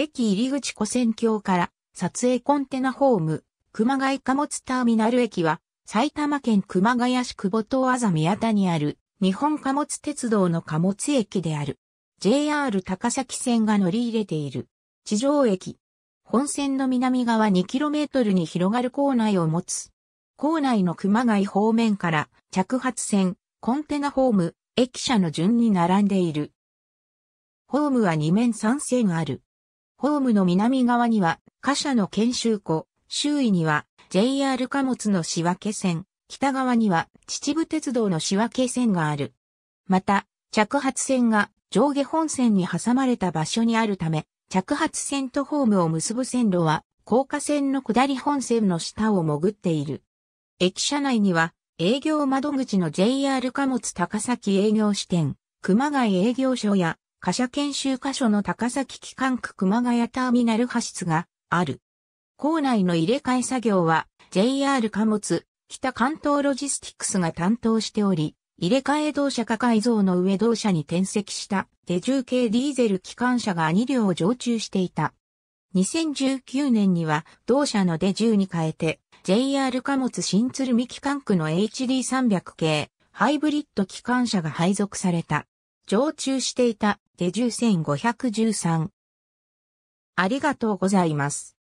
駅入口古戦橋から撮影コンテナホーム、熊谷貨物ターミナル駅は埼玉県熊谷市久保島あざ宮田にある日本貨物鉄道の貨物駅である。JR 高崎線が乗り入れている。地上駅。本線の南側 2km に広がる構内を持つ。構内の熊谷方面から着発線、コンテナホーム、駅舎の順に並んでいる。ホームは2面3線ある。ホームの南側には貨車の研修庫、周囲には JR 貨物の仕分け線、北側には秩父鉄道の仕分け線がある。また、着発線が上下本線に挟まれた場所にあるため、着発線とホームを結ぶ線路は、高架線の下り本線の下を潜っている。駅舎内には、営業窓口の JR 貨物高崎営業支店、熊谷営業所や貨車研修箇所の高崎機関区熊谷ターミナル派出がある。校内の入れ替え作業は JR 貨物、北関東ロジスティクスが担当しており、入れ替え同社化改造の上同社に転籍した手重系ディーゼル機関車が2両を常駐していた。2019年には同社のデューに変えて JR 貨物新鶴見機関区の HD300 系ハイブリッド機関車が配属された。常駐していた手順1513。ありがとうございます。